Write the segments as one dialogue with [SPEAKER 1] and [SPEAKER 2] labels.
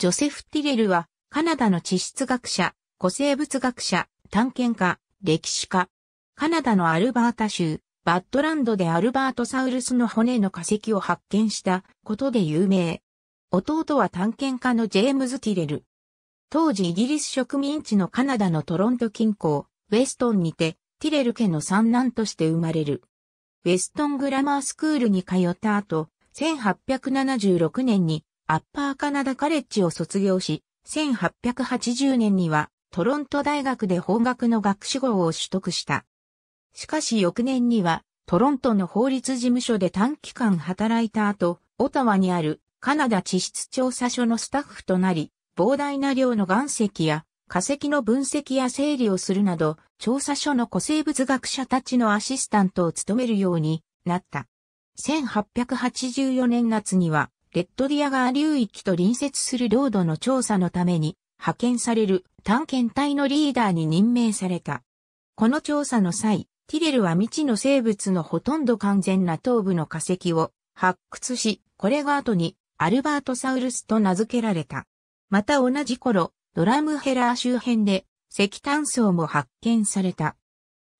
[SPEAKER 1] ジョセフ・ティレルは、カナダの地質学者、古生物学者、探検家、歴史家。カナダのアルバータ州、バッドランドでアルバートサウルスの骨の化石を発見したことで有名。弟は探検家のジェームズ・ティレル。当時イギリス植民地のカナダのトロント近郊、ウェストンにて、ティレル家の三男として生まれる。ウェストングラマースクールに通った後、1876年にアッパーカナダカレッジを卒業し、1880年にはトロント大学で法学の学士号を取得した。しかし翌年にはトロントの法律事務所で短期間働いた後、オタワにあるカナダ地質調査所のスタッフとなり、膨大な量の岩石や化石の分析や整理をするなど、調査所の古生物学者たちのアシスタントを務めるようになった。1884年夏にはレッドディアガー流域と隣接する領土の調査のために派遣される探検隊のリーダーに任命された。この調査の際、ティレルは未知の生物のほとんど完全な頭部の化石を発掘し、これが後にアルバートサウルスと名付けられた。また同じ頃、ドラムヘラー周辺で石炭層も発見された。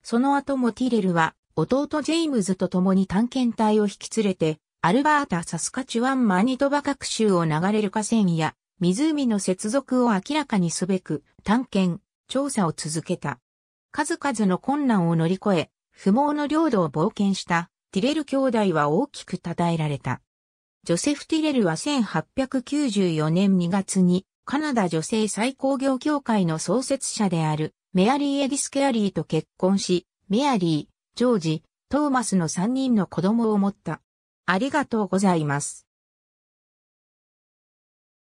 [SPEAKER 1] その後もティレルは弟ジェイムズと共に探検隊を引き連れてアルバータ・サスカチュワン・マニトバ各州を流れる河川や湖の接続を明らかにすべく探検、調査を続けた。数々の困難を乗り越え、不毛の領土を冒険したティレル兄弟は大きく称えられた。ジョセフ・ティレルは1894年2月にカナダ女性最高業協会の創設者であるメアリー・エディス・ケアリーと結婚し、メアリー、ジョージ、トーマスの3人の子供を持った。ありがとうございます。